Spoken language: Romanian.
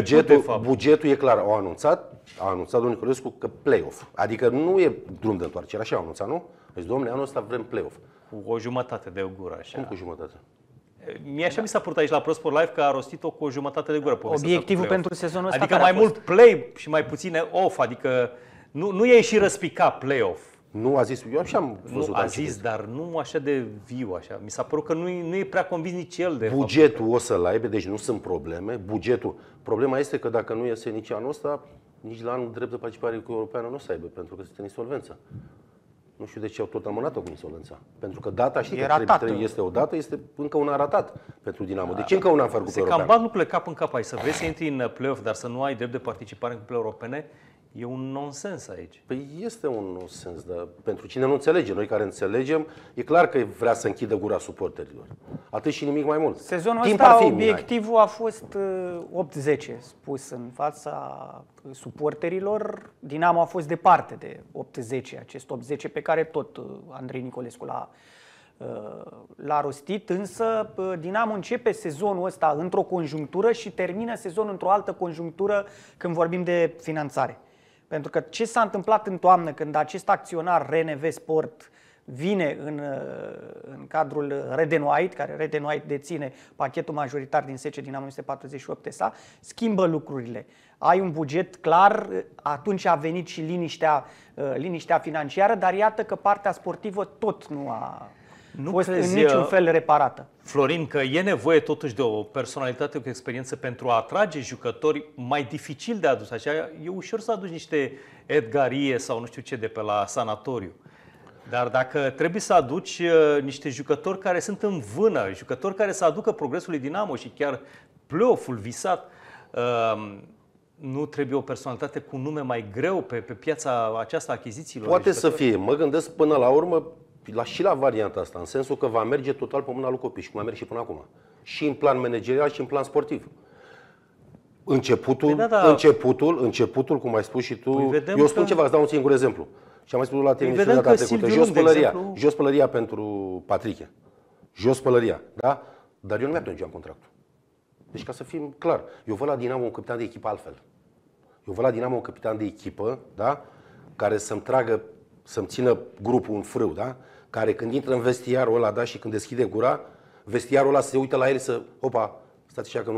Bugetul, bugetul e clar, au anunțat, a anunțat domnul Niculescu că play-off. Adică nu e drum de întoarcere, așa au anunțat, nu? Deci, domnule, anul ăsta vrem play-off. Cu o jumătate de gură, așa. Cum cu jumătate? Mi-a așa da. mi s-a purtat aici la ProSport Live că a rostit-o cu o jumătate de gură. Obiectivul pentru sezonul ăsta Adică mai mult play și mai puține off, adică nu, nu e și răspica play-off. Nu a zis, eu și am văzut. Nu, a zis, dar nu așa de viu, așa. Mi s-a părut că nu e, nu e prea convins nici el de Bugetul o să-l aibă, deci nu sunt probleme. Bugetul. Problema este că dacă nu iese nici anul ăsta, nici la anul drept de participare cu europeană nu o să aibă, pentru că este în insolvență. Nu știu de ce au tot amânat-o cu insolvența. Pentru că data și e că trebuie, este o dată, este încă un ratat pentru Dinamo. De ce încă un an făcut cu Se cam bat lucrurile cap în cap ai Să vrei să intri în play-off, dar să nu ai drept de participare în cupe europene, E un nonsens aici. Păi este un nonsens, dar pentru cine nu înțelege, noi care înțelegem, e clar că vrea să închidă gura suporterilor. Atât și nimic mai mult. Sezonul Timp ăsta obiectivul a fost 8-10 uh, spus în fața uh, suporterilor. Dinamo a fost departe de 8-10, acest 8-10 pe care tot uh, Andrei Nicolescu l-a l-a rostit, însă Dinamo începe sezonul ăsta într-o conjunctură și termină sezonul într-o altă conjunctură când vorbim de finanțare. Pentru că ce s-a întâmplat în toamnă când acest acționar RNV Sport vine în, uh, în cadrul Redenoit, care Redenoit deține pachetul majoritar din 10 din anul 1948 sa, schimbă lucrurile. Ai un buget clar, atunci a venit și liniștea, uh, liniștea financiară, dar iată că partea sportivă tot nu a nu fost crezi, în niciun uh, fel reparată. Florin, că e nevoie totuși de o personalitate cu experiență pentru a atrage jucători mai dificil de adus. Așa e ușor să aduci niște Edgarie sau nu știu ce de pe la sanatoriu. Dar dacă trebuie să aduci uh, niște jucători care sunt în vână, jucători care să aducă progresului Dinamo și chiar play visat, uh, nu trebuie o personalitate cu nume mai greu pe, pe piața aceasta achizițiilor? Poate să fie. Mă gândesc până la urmă la, și la varianta asta, în sensul că va merge total pe mâna lui și cum a mers și până acum. Și în plan managerial și în plan sportiv. Începutul, păi da, da. începutul, începutul, cum ai spus și tu, păi eu spun că... ceva, îți dau un singur exemplu. Și am mai spus la tine păi data trecută, jos pălăria, exemplu... jos pălăria pentru Patriche. Jos pălăria, da? Dar eu nu mi-a am contractul. Deci ca să fim clar, eu văd la Dinamo un capitan de echipă altfel. Eu văd la Dinamo un capitan de echipă, da? Care să-mi tragă să-mi țină grupul un frâu, da? care când intră în vestiarul ăla da? și când deschide gura, vestiarul ăla se uită la el să, opa, stați așa că nu